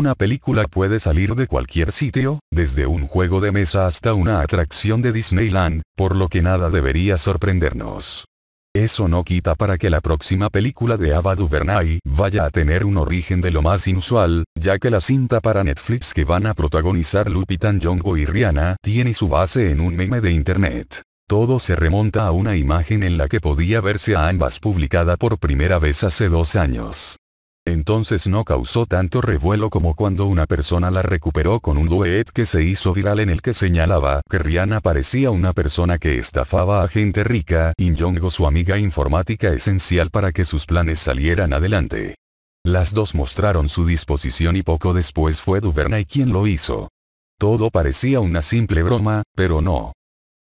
Una película puede salir de cualquier sitio, desde un juego de mesa hasta una atracción de Disneyland, por lo que nada debería sorprendernos. Eso no quita para que la próxima película de Ava DuVernay vaya a tener un origen de lo más inusual, ya que la cinta para Netflix que van a protagonizar Lupita Nyong'o y Rihanna tiene su base en un meme de internet. Todo se remonta a una imagen en la que podía verse a ambas publicada por primera vez hace dos años. Entonces no causó tanto revuelo como cuando una persona la recuperó con un duet que se hizo viral en el que señalaba que Rihanna parecía una persona que estafaba a gente rica, y Yongo su amiga informática esencial para que sus planes salieran adelante. Las dos mostraron su disposición y poco después fue Duvernay quien lo hizo. Todo parecía una simple broma, pero no.